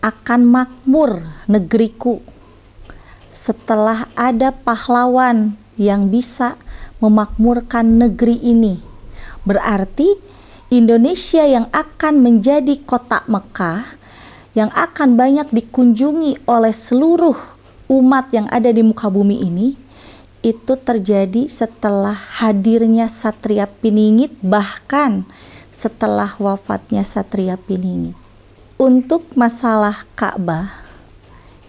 akan makmur negeriku setelah ada pahlawan yang bisa memakmurkan negeri ini. Berarti Indonesia yang akan menjadi kota Mekah yang akan banyak dikunjungi oleh seluruh umat yang ada di muka bumi ini itu terjadi setelah hadirnya Satria Piningit bahkan setelah wafatnya Satria Piningit untuk masalah Ka'bah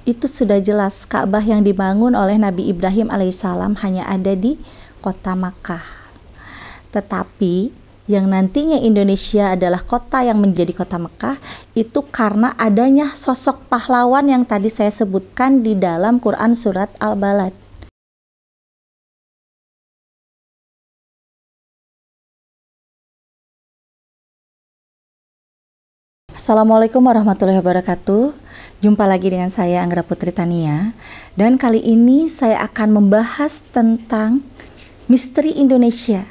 itu sudah jelas Ka'bah yang dibangun oleh Nabi Ibrahim alaihissalam hanya ada di kota Makkah. Tetapi yang nantinya Indonesia adalah kota yang menjadi kota Mekah itu karena adanya sosok pahlawan yang tadi saya sebutkan di dalam Quran surat Al-Balad. Assalamualaikum warahmatullahi wabarakatuh. Jumpa lagi dengan saya Anggra Putri Tania dan kali ini saya akan membahas tentang misteri Indonesia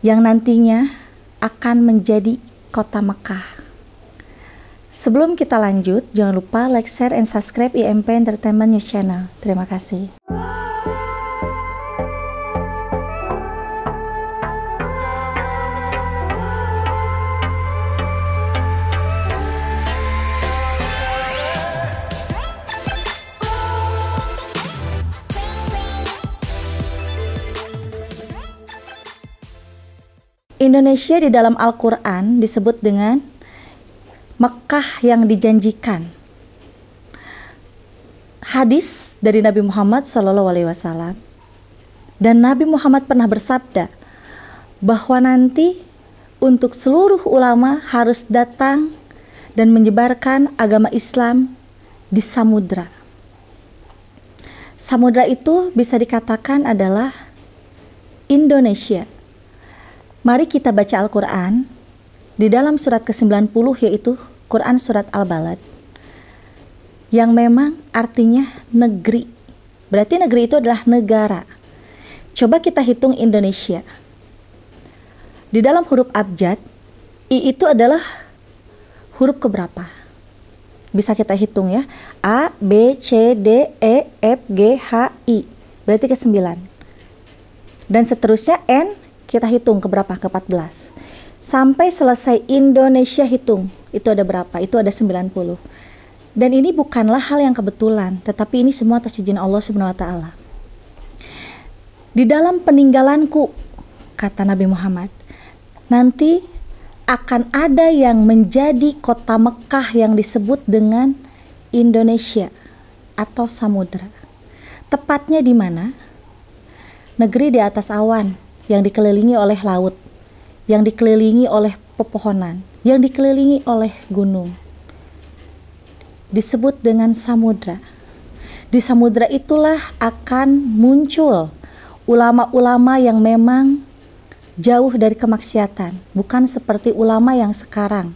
yang nantinya akan menjadi kota Mekah. Sebelum kita lanjut, jangan lupa like, share, and subscribe IMP Entertainment News Channel. Terima kasih. Indonesia di dalam Al-Quran disebut dengan Mekah yang dijanjikan. Hadis dari Nabi Muhammad SAW dan Nabi Muhammad pernah bersabda bahwa nanti untuk seluruh ulama harus datang dan menyebarkan agama Islam di samudra. Samudra itu bisa dikatakan adalah Indonesia. Mari kita baca Al-Quran di dalam surat ke-90 yaitu Quran Surat Al-Balad yang memang artinya negeri. Berarti negeri itu adalah negara. Coba kita hitung Indonesia. Di dalam huruf abjad, I itu adalah huruf keberapa? Bisa kita hitung ya. A, B, C, D, E, F, G, H, I. Berarti ke-9. Dan seterusnya N, kita hitung ke berapa? Ke 14. Sampai selesai Indonesia hitung, itu ada berapa? Itu ada 90. Dan ini bukanlah hal yang kebetulan, tetapi ini semua atas izin Allah Subhanahu wa taala. Di dalam peninggalanku, kata Nabi Muhammad, nanti akan ada yang menjadi kota Mekah yang disebut dengan Indonesia atau samudra. Tepatnya di mana? Negeri di atas awan, yang dikelilingi oleh laut, yang dikelilingi oleh pepohonan, yang dikelilingi oleh gunung. Disebut dengan samudra. Di samudra itulah akan muncul ulama-ulama yang memang jauh dari kemaksiatan, bukan seperti ulama yang sekarang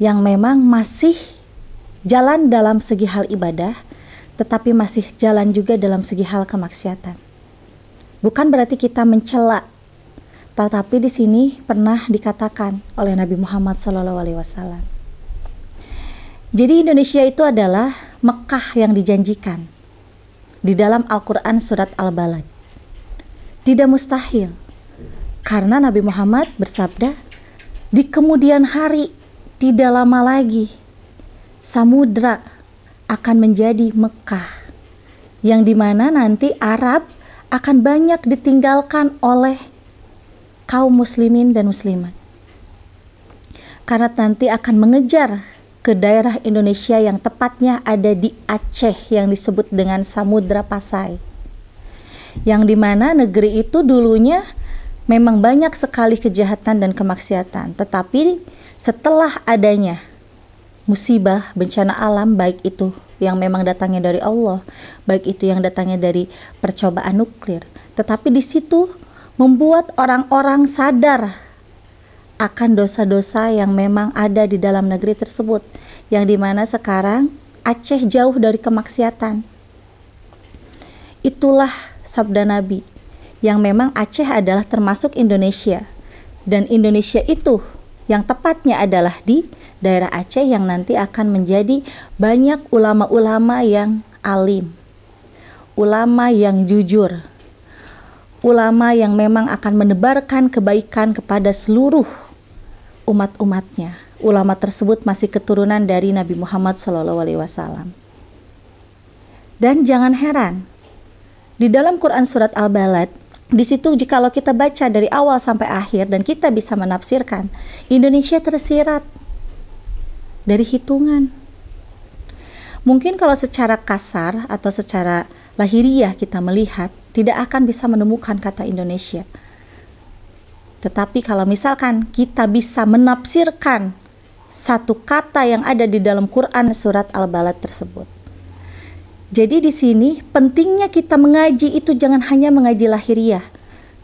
yang memang masih jalan dalam segi hal ibadah, tetapi masih jalan juga dalam segi hal kemaksiatan. Bukan berarti kita mencela, tetapi di sini pernah dikatakan oleh Nabi Muhammad SAW. Jadi Indonesia itu adalah Mekah yang dijanjikan di dalam Al-Quran Surat Al-Balad. Tidak mustahil, karena Nabi Muhammad bersabda, di kemudian hari tidak lama lagi samudra akan menjadi Mekah yang dimana nanti Arab akan banyak ditinggalkan oleh kaum muslimin dan muslimat. Karena nanti akan mengejar ke daerah Indonesia yang tepatnya ada di Aceh yang disebut dengan Samudra Pasai. Yang dimana negeri itu dulunya memang banyak sekali kejahatan dan kemaksiatan. Tetapi setelah adanya musibah bencana alam baik itu yang memang datangnya dari Allah, baik itu yang datangnya dari percobaan nuklir. Tetapi di situ membuat orang-orang sadar akan dosa-dosa yang memang ada di dalam negeri tersebut, yang dimana sekarang Aceh jauh dari kemaksiatan. Itulah sabda Nabi, yang memang Aceh adalah termasuk Indonesia, dan Indonesia itu yang tepatnya adalah di daerah Aceh yang nanti akan menjadi banyak ulama-ulama yang alim, ulama yang jujur, ulama yang memang akan menebarkan kebaikan kepada seluruh umat-umatnya. Ulama tersebut masih keturunan dari Nabi Muhammad SAW. Dan jangan heran, di dalam Quran Surat Al-Balad di situ kalau kita baca dari awal sampai akhir dan kita bisa menafsirkan, Indonesia tersirat dari hitungan. Mungkin kalau secara kasar atau secara lahiriah kita melihat, tidak akan bisa menemukan kata Indonesia. Tetapi kalau misalkan kita bisa menafsirkan satu kata yang ada di dalam Quran surat Al-Balad tersebut, jadi di sini pentingnya kita mengaji itu jangan hanya mengaji lahiriah,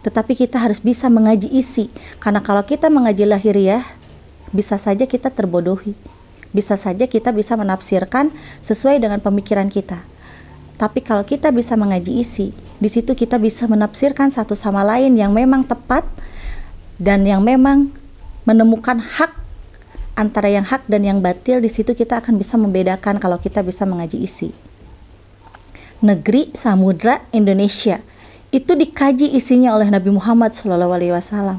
tetapi kita harus bisa mengaji isi. Karena kalau kita mengaji lahiriah, bisa saja kita terbodohi. Bisa saja kita bisa menafsirkan sesuai dengan pemikiran kita. Tapi kalau kita bisa mengaji isi, di situ kita bisa menafsirkan satu sama lain yang memang tepat dan yang memang menemukan hak antara yang hak dan yang batil di situ kita akan bisa membedakan kalau kita bisa mengaji isi negeri samudra Indonesia. Itu dikaji isinya oleh Nabi Muhammad SAW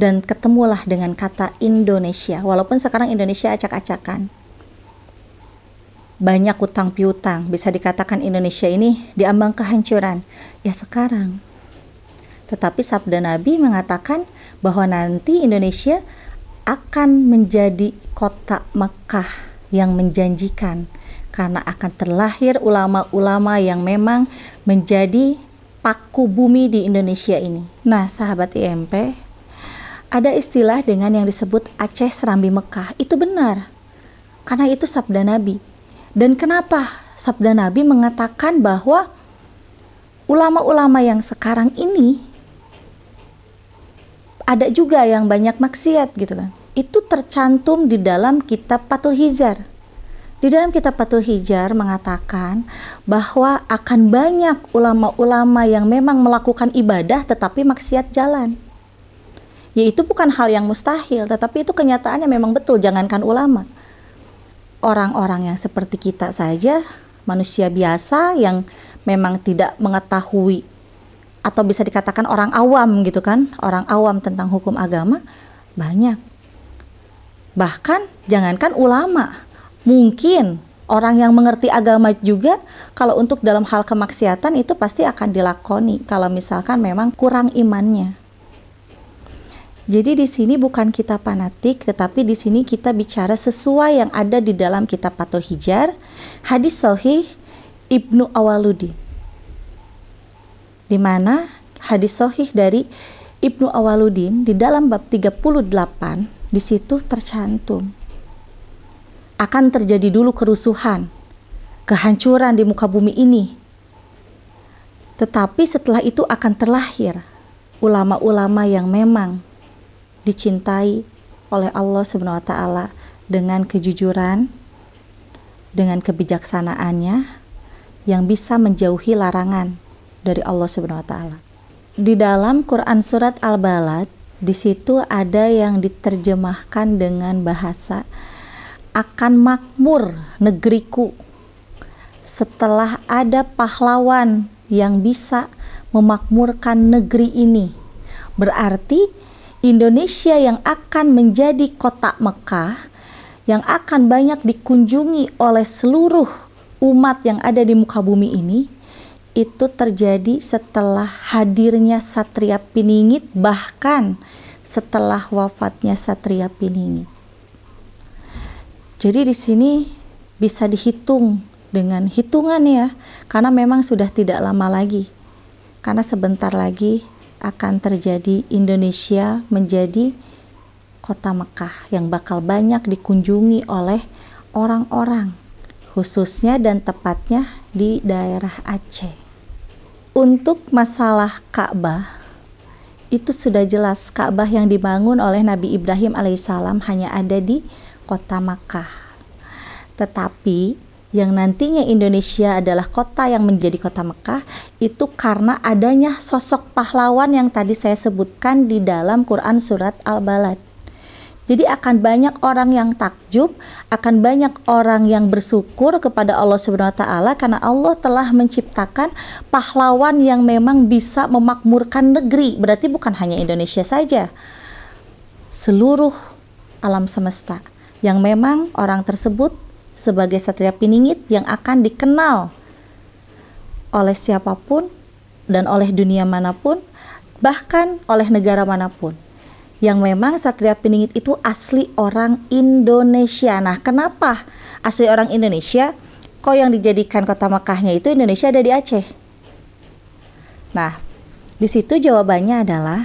dan ketemulah dengan kata Indonesia. Walaupun sekarang Indonesia acak-acakan. Banyak utang piutang, bisa dikatakan Indonesia ini diambang kehancuran. Ya sekarang. Tetapi sabda Nabi mengatakan bahwa nanti Indonesia akan menjadi kota Mekah yang menjanjikan karena akan terlahir ulama-ulama yang memang menjadi paku bumi di Indonesia ini. Nah, sahabat IMP, ada istilah dengan yang disebut Aceh Serambi Mekah. Itu benar. Karena itu sabda Nabi. Dan kenapa sabda Nabi mengatakan bahwa ulama-ulama yang sekarang ini ada juga yang banyak maksiat gitu kan. Itu tercantum di dalam kitab Patul Hizar di dalam kitab Fathul Hijar mengatakan bahwa akan banyak ulama-ulama yang memang melakukan ibadah tetapi maksiat jalan. Yaitu bukan hal yang mustahil, tetapi itu kenyataannya memang betul, jangankan ulama. Orang-orang yang seperti kita saja, manusia biasa yang memang tidak mengetahui atau bisa dikatakan orang awam gitu kan, orang awam tentang hukum agama banyak. Bahkan jangankan ulama, mungkin orang yang mengerti agama juga kalau untuk dalam hal kemaksiatan itu pasti akan dilakoni kalau misalkan memang kurang imannya. Jadi di sini bukan kita fanatik, tetapi di sini kita bicara sesuai yang ada di dalam kitab Fathul Hijar, hadis Sohih Ibnu Awaludi. Di mana hadis Sohih dari Ibnu Awaludin di dalam bab 38 di situ tercantum akan terjadi dulu kerusuhan, kehancuran di muka bumi ini. Tetapi setelah itu akan terlahir ulama-ulama yang memang dicintai oleh Allah Subhanahu wa taala dengan kejujuran, dengan kebijaksanaannya yang bisa menjauhi larangan dari Allah Subhanahu wa taala. Di dalam Quran surat Al-Balad di situ ada yang diterjemahkan dengan bahasa akan makmur negeriku setelah ada pahlawan yang bisa memakmurkan negeri ini. Berarti Indonesia yang akan menjadi kota Mekah yang akan banyak dikunjungi oleh seluruh umat yang ada di muka bumi ini itu terjadi setelah hadirnya Satria Piningit bahkan setelah wafatnya Satria Piningit. Jadi di sini bisa dihitung dengan hitungan ya, karena memang sudah tidak lama lagi. Karena sebentar lagi akan terjadi Indonesia menjadi kota Mekah yang bakal banyak dikunjungi oleh orang-orang, khususnya dan tepatnya di daerah Aceh. Untuk masalah Ka'bah, itu sudah jelas Ka'bah yang dibangun oleh Nabi Ibrahim alaihissalam hanya ada di kota Makkah. Tetapi yang nantinya Indonesia adalah kota yang menjadi kota Mekah itu karena adanya sosok pahlawan yang tadi saya sebutkan di dalam Quran surat Al-Balad. Jadi akan banyak orang yang takjub, akan banyak orang yang bersyukur kepada Allah Subhanahu wa taala karena Allah telah menciptakan pahlawan yang memang bisa memakmurkan negeri. Berarti bukan hanya Indonesia saja. Seluruh alam semesta yang memang orang tersebut sebagai satria piningit yang akan dikenal oleh siapapun dan oleh dunia manapun, bahkan oleh negara manapun. Yang memang satria piningit itu asli orang Indonesia. Nah, kenapa asli orang Indonesia? Kok yang dijadikan kota Mekahnya itu Indonesia ada di Aceh? Nah, di situ jawabannya adalah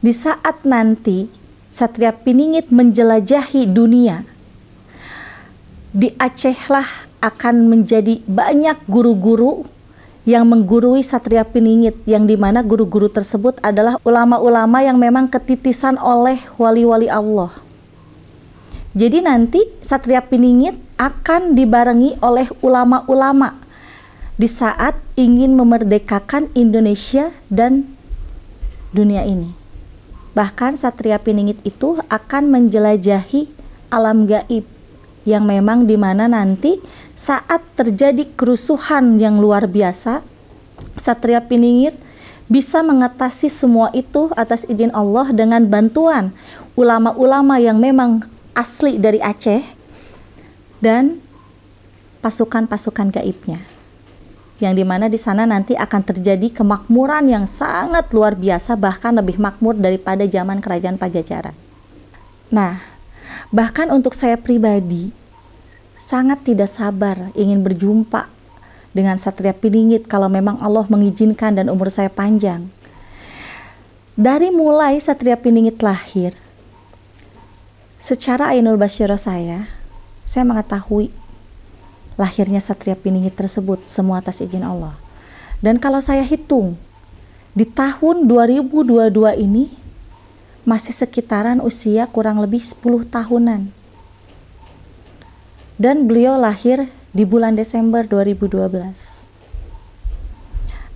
di saat nanti Satria Piningit menjelajahi dunia. Di Acehlah akan menjadi banyak guru-guru yang menggurui Satria Piningit yang dimana guru-guru tersebut adalah ulama-ulama yang memang ketitisan oleh wali-wali Allah. Jadi nanti Satria Piningit akan dibarengi oleh ulama-ulama di saat ingin memerdekakan Indonesia dan dunia ini. Bahkan Satria Piningit itu akan menjelajahi alam gaib yang memang dimana nanti saat terjadi kerusuhan yang luar biasa, Satria Piningit bisa mengatasi semua itu atas izin Allah dengan bantuan ulama-ulama yang memang asli dari Aceh dan pasukan-pasukan gaibnya yang dimana di sana nanti akan terjadi kemakmuran yang sangat luar biasa bahkan lebih makmur daripada zaman kerajaan Pajajaran. Nah, bahkan untuk saya pribadi sangat tidak sabar ingin berjumpa dengan Satria Piningit kalau memang Allah mengizinkan dan umur saya panjang. Dari mulai Satria Piningit lahir, secara Ainul Basyirah saya, saya mengetahui lahirnya Satria Piningi tersebut semua atas izin Allah. Dan kalau saya hitung di tahun 2022 ini masih sekitaran usia kurang lebih 10 tahunan. Dan beliau lahir di bulan Desember 2012.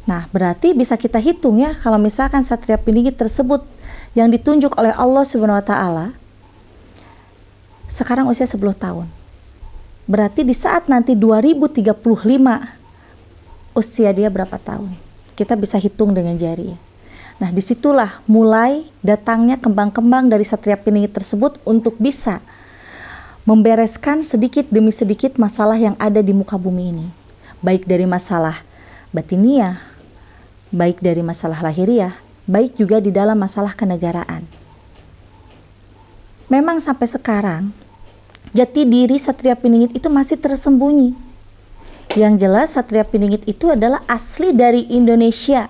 Nah, berarti bisa kita hitung ya kalau misalkan satria Piningi tersebut yang ditunjuk oleh Allah Swt sekarang usia 10 tahun. Berarti di saat nanti 2035 usia dia berapa tahun? Kita bisa hitung dengan jari ya. Nah disitulah mulai datangnya kembang-kembang dari Satria Piningit tersebut untuk bisa membereskan sedikit demi sedikit masalah yang ada di muka bumi ini. Baik dari masalah batinia, baik dari masalah lahiriah, baik juga di dalam masalah kenegaraan. Memang sampai sekarang jati diri Satria Piningit itu masih tersembunyi. Yang jelas Satria Piningit itu adalah asli dari Indonesia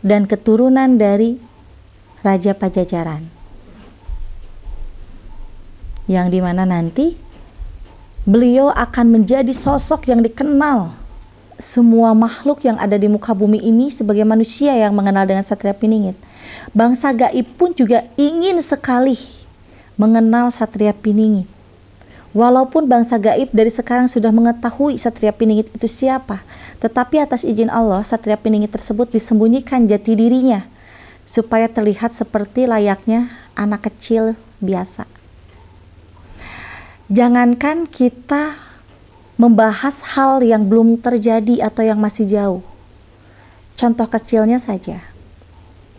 dan keturunan dari Raja Pajajaran. Yang dimana nanti beliau akan menjadi sosok yang dikenal semua makhluk yang ada di muka bumi ini sebagai manusia yang mengenal dengan Satria Piningit. Bangsa Gaib pun juga ingin sekali mengenal Satria Piningit Walaupun bangsa gaib dari sekarang sudah mengetahui Satria Piningit itu siapa, tetapi atas izin Allah, Satria Piningit tersebut disembunyikan jati dirinya, supaya terlihat seperti layaknya anak kecil biasa. Jangankan kita membahas hal yang belum terjadi atau yang masih jauh. Contoh kecilnya saja.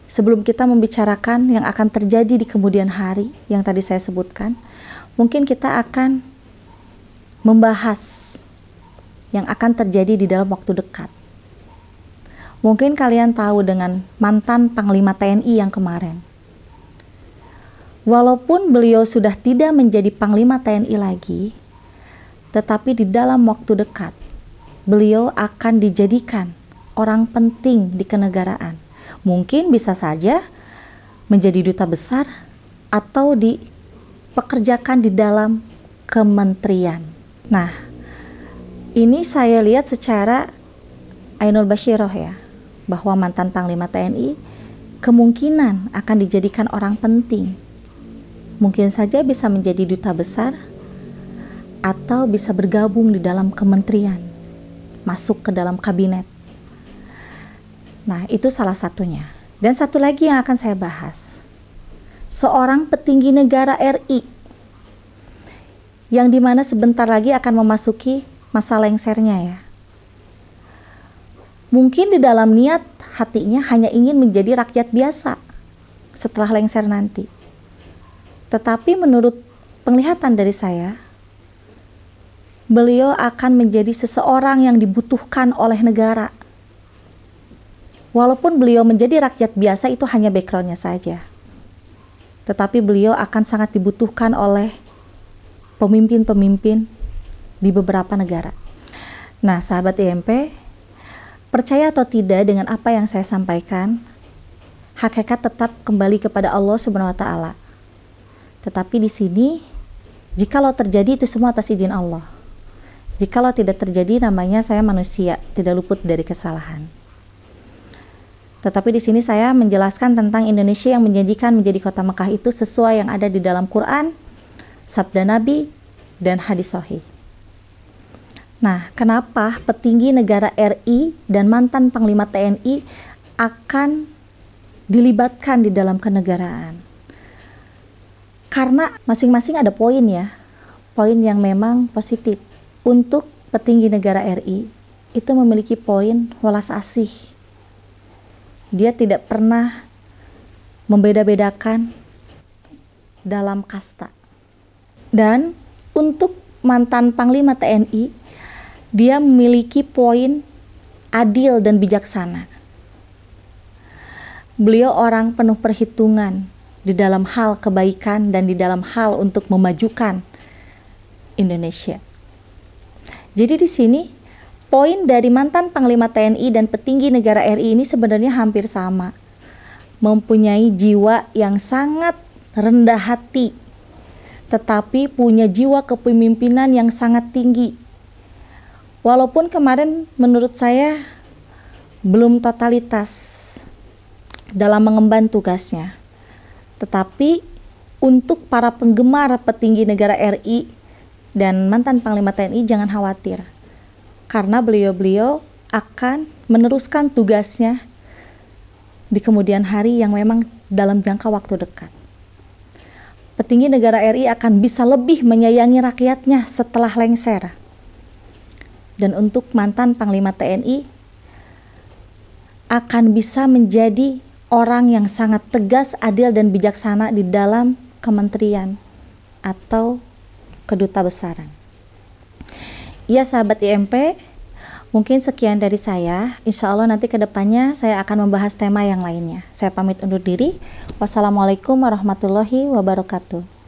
Sebelum kita membicarakan yang akan terjadi di kemudian hari yang tadi saya sebutkan, mungkin kita akan membahas yang akan terjadi di dalam waktu dekat. Mungkin kalian tahu dengan mantan Panglima TNI yang kemarin. Walaupun beliau sudah tidak menjadi Panglima TNI lagi, tetapi di dalam waktu dekat, beliau akan dijadikan orang penting di kenegaraan. Mungkin bisa saja menjadi duta besar atau di pekerjakan di dalam kementerian. Nah, ini saya lihat secara Ainul Bashiroh ya, bahwa mantan Panglima TNI kemungkinan akan dijadikan orang penting. Mungkin saja bisa menjadi duta besar atau bisa bergabung di dalam kementerian, masuk ke dalam kabinet. Nah, itu salah satunya. Dan satu lagi yang akan saya bahas, seorang petinggi negara RI yang dimana sebentar lagi akan memasuki masa lengsernya ya. Mungkin di dalam niat hatinya hanya ingin menjadi rakyat biasa setelah lengser nanti. Tetapi menurut penglihatan dari saya, beliau akan menjadi seseorang yang dibutuhkan oleh negara. Walaupun beliau menjadi rakyat biasa itu hanya backgroundnya saja tetapi beliau akan sangat dibutuhkan oleh pemimpin-pemimpin di beberapa negara. Nah, sahabat IMP, percaya atau tidak dengan apa yang saya sampaikan, hakikat tetap kembali kepada Allah Subhanahu wa taala. Tetapi di sini jikalau terjadi itu semua atas izin Allah. Jikalau tidak terjadi namanya saya manusia, tidak luput dari kesalahan. Tetapi di sini saya menjelaskan tentang Indonesia yang menjanjikan menjadi kota Mekah itu sesuai yang ada di dalam Quran, sabda Nabi, dan hadis sohih. Nah, kenapa petinggi negara RI dan mantan Panglima TNI akan dilibatkan di dalam kenegaraan? Karena masing-masing ada poin ya, poin yang memang positif. Untuk petinggi negara RI itu memiliki poin welas asih dia tidak pernah membeda-bedakan dalam kasta. Dan untuk mantan Panglima TNI, dia memiliki poin adil dan bijaksana. Beliau orang penuh perhitungan di dalam hal kebaikan dan di dalam hal untuk memajukan Indonesia. Jadi di sini poin dari mantan Panglima TNI dan petinggi negara RI ini sebenarnya hampir sama. Mempunyai jiwa yang sangat rendah hati, tetapi punya jiwa kepemimpinan yang sangat tinggi. Walaupun kemarin menurut saya belum totalitas dalam mengemban tugasnya. Tetapi untuk para penggemar petinggi negara RI dan mantan Panglima TNI jangan khawatir karena beliau-beliau akan meneruskan tugasnya di kemudian hari yang memang dalam jangka waktu dekat. Petinggi negara RI akan bisa lebih menyayangi rakyatnya setelah lengser. Dan untuk mantan Panglima TNI akan bisa menjadi orang yang sangat tegas, adil, dan bijaksana di dalam kementerian atau keduta besaran. Ya sahabat IMP, mungkin sekian dari saya. Insya Allah nanti kedepannya saya akan membahas tema yang lainnya. Saya pamit undur diri. Wassalamualaikum warahmatullahi wabarakatuh.